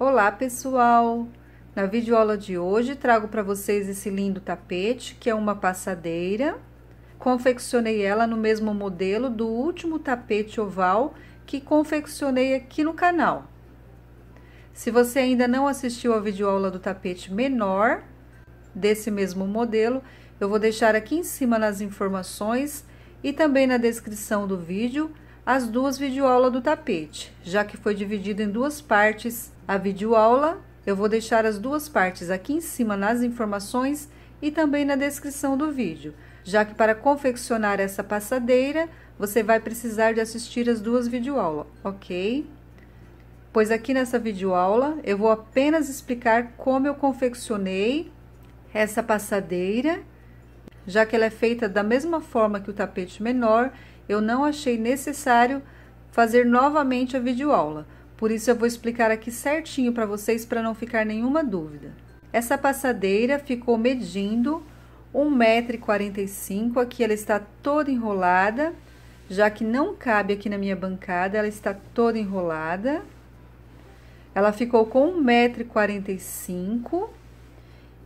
Olá, pessoal! Na videoaula de hoje trago para vocês esse lindo tapete, que é uma passadeira. Confeccionei ela no mesmo modelo do último tapete oval que confeccionei aqui no canal. Se você ainda não assistiu a videoaula do tapete menor desse mesmo modelo, eu vou deixar aqui em cima nas informações e também na descrição do vídeo as duas videoaulas do tapete, já que foi dividido em duas partes. A videoaula, eu vou deixar as duas partes aqui em cima nas informações e também na descrição do vídeo, já que para confeccionar essa passadeira, você vai precisar de assistir as duas videoaulas, ok? Pois aqui nessa videoaula, eu vou apenas explicar como eu confeccionei essa passadeira, já que ela é feita da mesma forma que o tapete menor eu não achei necessário fazer novamente a videoaula, por isso eu vou explicar aqui certinho para vocês para não ficar nenhuma dúvida. Essa passadeira ficou medindo 1,45m, aqui ela está toda enrolada, já que não cabe aqui na minha bancada, ela está toda enrolada. Ela ficou com 1,45m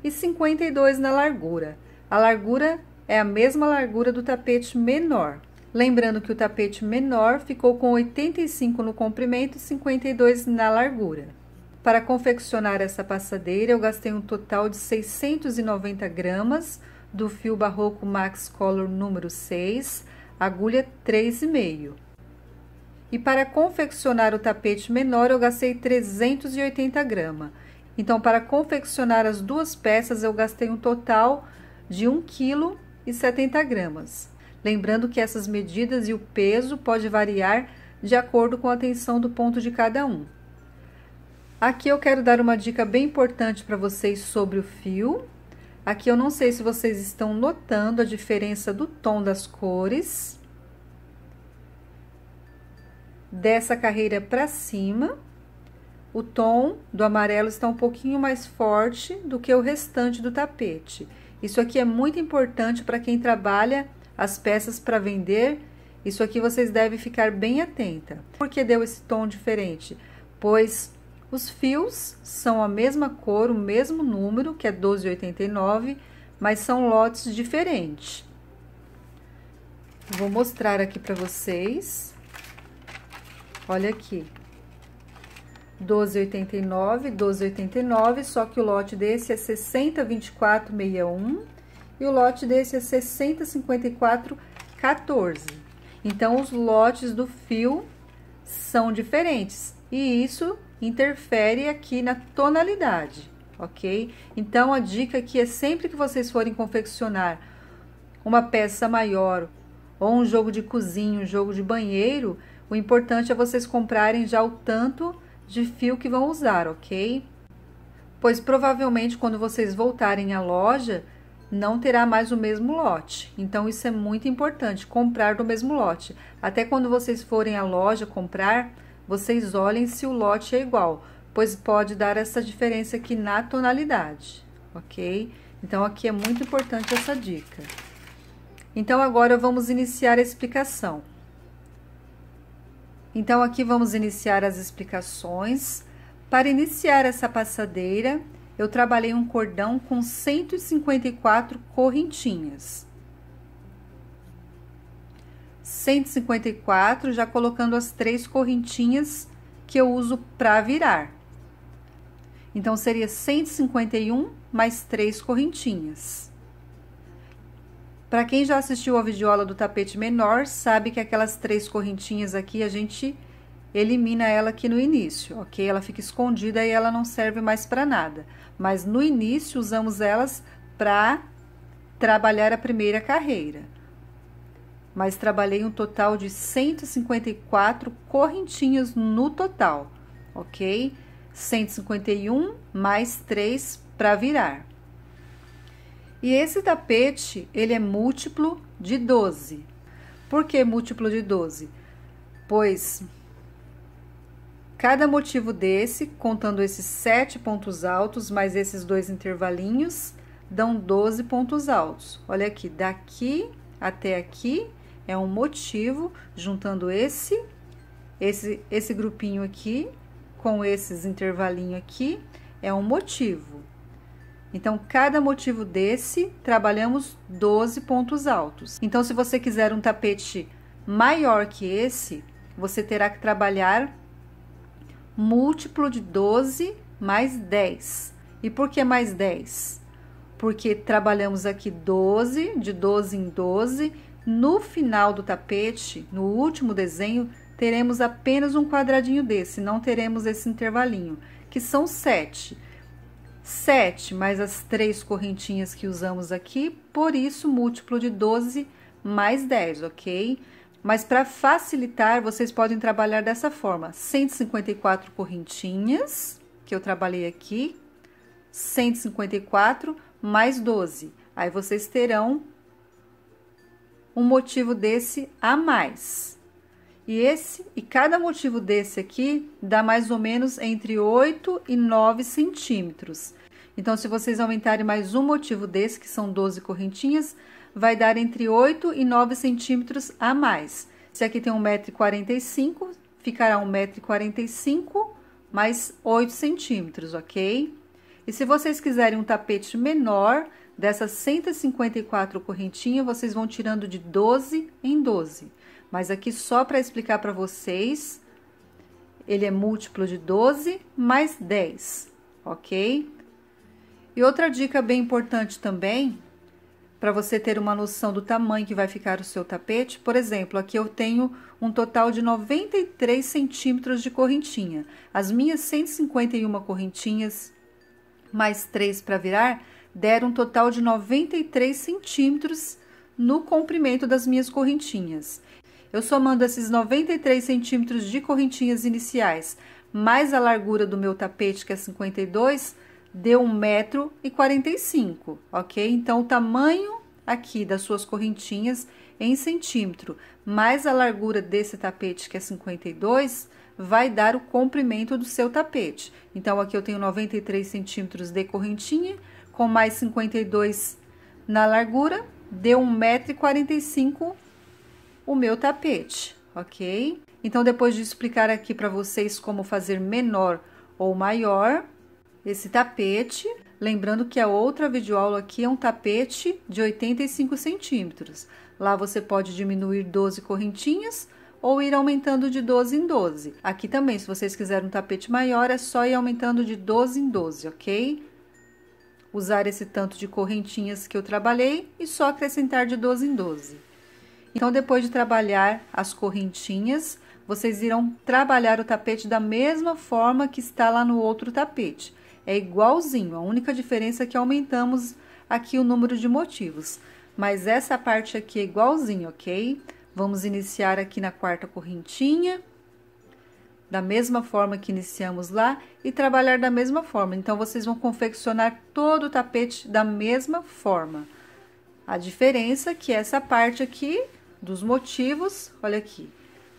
e 52 na largura. A largura é a mesma largura do tapete menor. Lembrando que o tapete menor ficou com 85 no comprimento e 52 na largura. Para confeccionar essa passadeira, eu gastei um total de 690 gramas do fio barroco Max Color número 6, agulha 3,5. E para confeccionar o tapete menor, eu gastei 380 gramas. Então, para confeccionar as duas peças, eu gastei um total de 1 kg e 70 gramas. Lembrando que essas medidas e o peso pode variar de acordo com a tensão do ponto de cada um. Aqui eu quero dar uma dica bem importante para vocês sobre o fio. Aqui eu não sei se vocês estão notando a diferença do tom das cores. Dessa carreira para cima, o tom do amarelo está um pouquinho mais forte do que o restante do tapete. Isso aqui é muito importante para quem trabalha as peças para vender. Isso aqui vocês devem ficar bem atenta. Por que deu esse tom diferente? Pois os fios são a mesma cor, o mesmo número, que é 12,89, mas são lotes diferentes. Vou mostrar aqui para vocês. Olha aqui. 12,89, 12,89, só que o lote desse é 602461 e o lote desse é 605414. Então, os lotes do fio são diferentes. E isso interfere aqui na tonalidade, ok? Então, a dica aqui é sempre que vocês forem confeccionar uma peça maior ou um jogo de cozinha, um jogo de banheiro, o importante é vocês comprarem já o tanto de fio que vão usar, ok? Pois provavelmente quando vocês voltarem à loja, não terá mais o mesmo lote. Então, isso é muito importante, comprar do mesmo lote. Até quando vocês forem à loja comprar, vocês olhem se o lote é igual, pois pode dar essa diferença aqui na tonalidade, ok? Então, aqui é muito importante essa dica. Então, agora vamos iniciar a explicação. Então, aqui vamos iniciar as explicações. Para iniciar essa passadeira, eu trabalhei um cordão com 154 correntinhas. 154, já colocando as três correntinhas que eu uso para virar. Então, seria 151 mais três correntinhas. Para quem já assistiu a videoaula do tapete menor, sabe que aquelas três correntinhas aqui a gente elimina ela aqui no início, ok? Ela fica escondida e ela não serve mais para nada. Mas no início usamos elas para trabalhar a primeira carreira. Mas trabalhei um total de 154 correntinhas no total, ok? 151 mais 3 para virar. E esse tapete, ele é múltiplo de 12. Por que múltiplo de 12? Pois Cada motivo desse, contando esses sete pontos altos, mais esses dois intervalinhos, dão 12 pontos altos. Olha aqui, daqui até aqui é um motivo, juntando esse, esse, esse grupinho aqui com esses intervalinhos aqui, é um motivo. Então, cada motivo desse, trabalhamos 12 pontos altos. Então, se você quiser um tapete maior que esse, você terá que trabalhar múltiplo de 12 mais 10. E por que mais 10? Porque trabalhamos aqui 12, de 12 em 12. No final do tapete, no último desenho, teremos apenas um quadradinho desse, não teremos esse intervalinho, que são 7. 7 mais as três correntinhas que usamos aqui, por isso múltiplo de 12 mais 10, ok? Mas para facilitar, vocês podem trabalhar dessa forma: 154 correntinhas, que eu trabalhei aqui, 154 mais 12. Aí vocês terão um motivo desse a mais. E esse e cada motivo desse aqui dá mais ou menos entre 8 e 9 centímetros. Então, se vocês aumentarem mais um motivo desse, que são 12 correntinhas, vai dar entre 8 e 9 centímetros a mais. Se aqui tem 1,45m, ficará 1,45m mais 8 centímetros, ok? E se vocês quiserem um tapete menor, dessas 154 correntinhas, vocês vão tirando de 12 em 12. Mas aqui só para explicar para vocês, ele é múltiplo de 12 mais 10, ok? E outra dica bem importante também para você ter uma noção do tamanho que vai ficar o seu tapete. Por exemplo, aqui eu tenho um total de 93 centímetros de correntinha. As minhas 151 correntinhas, mais 3 para virar, deram um total de 93 centímetros no comprimento das minhas correntinhas. Eu somando esses 93 centímetros de correntinhas iniciais mais a largura do meu tapete, que é 52 deu 1,45m, ok? Então, o tamanho aqui das suas correntinhas é em centímetro, mais a largura desse tapete, que é 52, vai dar o comprimento do seu tapete. Então, aqui eu tenho 93 centímetros de correntinha, com mais 52 na largura, deu 1,45m o meu tapete, ok? Então, depois de explicar aqui para vocês como fazer menor ou maior, esse tapete. Lembrando que a outra videoaula aqui é um tapete de 85 centímetros. Lá você pode diminuir 12 correntinhas ou ir aumentando de 12 em 12. Aqui também, se vocês quiserem um tapete maior, é só ir aumentando de 12 em 12, ok? Usar esse tanto de correntinhas que eu trabalhei e só acrescentar de 12 em 12. Então, depois de trabalhar as correntinhas, vocês irão trabalhar o tapete da mesma forma que está lá no outro tapete é igualzinho, a única diferença é que aumentamos aqui o número de motivos. Mas essa parte aqui é igualzinho, ok? Vamos iniciar aqui na quarta correntinha, da mesma forma que iniciamos lá, e trabalhar da mesma forma. Então, vocês vão confeccionar todo o tapete da mesma forma. A diferença é que essa parte aqui dos motivos, olha aqui,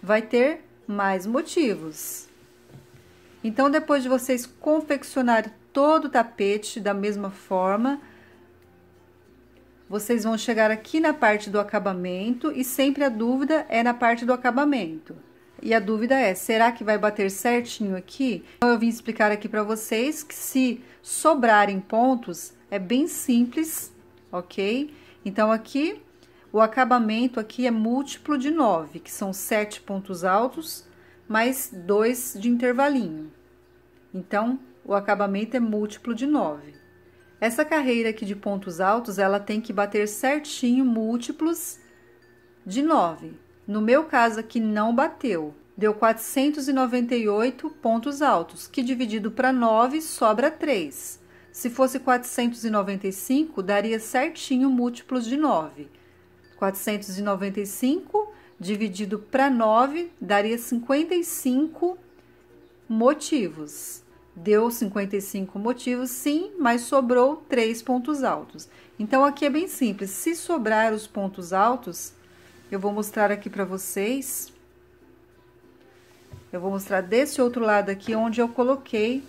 vai ter mais motivos. Então, depois de vocês confeccionarem todo o tapete da mesma forma, vocês vão chegar aqui na parte do acabamento e sempre a dúvida é na parte do acabamento. E a dúvida é, será que vai bater certinho aqui? Então, eu vim explicar aqui para vocês que se sobrarem pontos, é bem simples, ok? Então, aqui, o acabamento aqui é múltiplo de 9, que são 7 pontos altos, mais 2 de intervalinho. Então, o acabamento é múltiplo de 9. Essa carreira aqui de pontos altos, ela tem que bater certinho múltiplos de 9. No meu caso aqui não bateu. Deu 498 pontos altos, que dividido para 9 sobra 3. Se fosse 495, daria certinho múltiplos de 9. 495 dividido para 9 daria 55 motivos. Deu 55 motivos, sim, mas sobrou 3 pontos altos. Então aqui é bem simples. Se sobrar os pontos altos, eu vou mostrar aqui para vocês. Eu vou mostrar desse outro lado aqui onde eu coloquei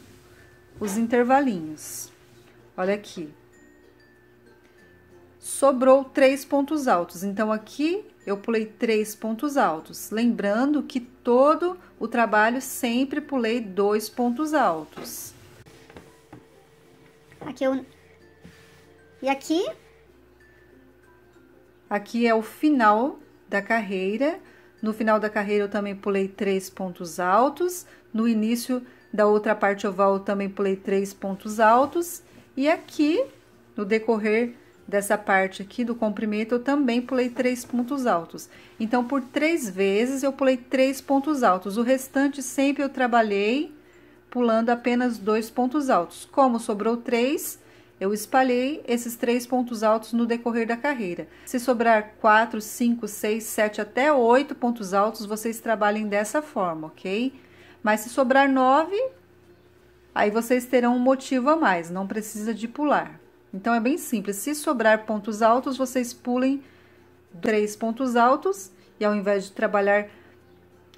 os intervalinhos. Olha aqui sobrou três pontos altos. Então, aqui eu pulei três pontos altos. Lembrando que todo o trabalho sempre pulei dois pontos altos. Aqui eu... E aqui? Aqui é o final da carreira. No final da carreira eu também pulei três pontos altos. No início da outra parte oval eu também pulei três pontos altos. E aqui, no decorrer dessa parte aqui do comprimento, eu também pulei três pontos altos. Então, por três vezes, eu pulei três pontos altos. O restante sempre eu trabalhei pulando apenas dois pontos altos. Como sobrou três, eu espalhei esses três pontos altos no decorrer da carreira. Se sobrar quatro, cinco, seis, sete, até oito pontos altos, vocês trabalhem dessa forma, ok? Mas se sobrar nove, aí vocês terão um motivo a mais, não precisa de pular. Então é bem simples. Se sobrar pontos altos, vocês pulem três pontos altos e ao invés de trabalhar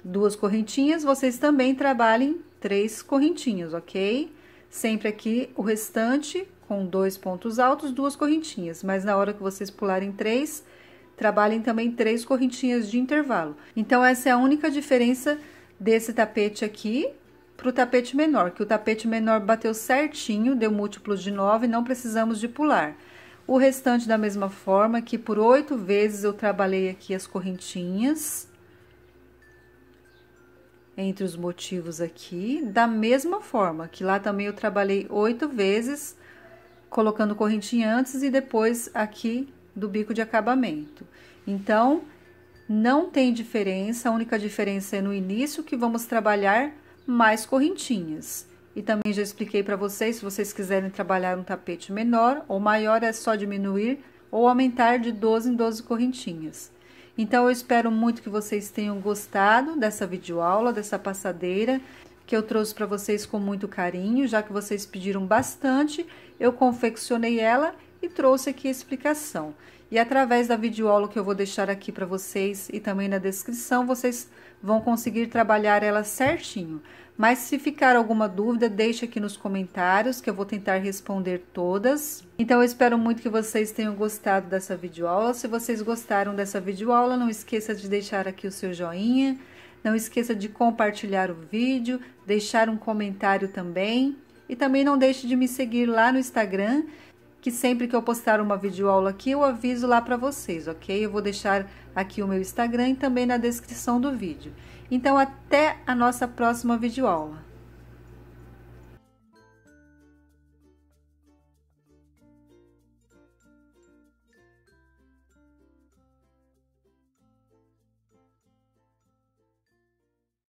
duas correntinhas, vocês também trabalhem três correntinhas, ok? Sempre aqui o restante com dois pontos altos, duas correntinhas, mas na hora que vocês pularem três, trabalhem também três correntinhas de intervalo. Então essa é a única diferença desse tapete aqui para o tapete menor, que o tapete menor bateu certinho, deu múltiplos de 9, não precisamos de pular. O restante da mesma forma, que por oito vezes eu trabalhei aqui as correntinhas, entre os motivos aqui, da mesma forma, que lá também eu trabalhei oito vezes, colocando correntinha antes e depois aqui do bico de acabamento. Então, não tem diferença, a única diferença é no início que vamos trabalhar mais correntinhas. E também já expliquei para vocês, se vocês quiserem trabalhar um tapete menor ou maior, é só diminuir ou aumentar de 12 em 12 correntinhas. Então, eu espero muito que vocês tenham gostado dessa videoaula, dessa passadeira que eu trouxe para vocês com muito carinho, já que vocês pediram bastante, eu confeccionei ela e trouxe aqui a explicação. E através da videoaula que eu vou deixar aqui para vocês e também na descrição, vocês vão conseguir trabalhar ela certinho. Mas se ficar alguma dúvida, deixe aqui nos comentários que eu vou tentar responder todas. Então eu espero muito que vocês tenham gostado dessa videoaula. Se vocês gostaram dessa videoaula, não esqueça de deixar aqui o seu joinha. Não esqueça de compartilhar o vídeo, deixar um comentário também. E também não deixe de me seguir lá no Instagram que sempre que eu postar uma videoaula aqui, eu aviso lá para vocês, ok? Eu vou deixar aqui o meu Instagram e também na descrição do vídeo. Então, até a nossa próxima videoaula.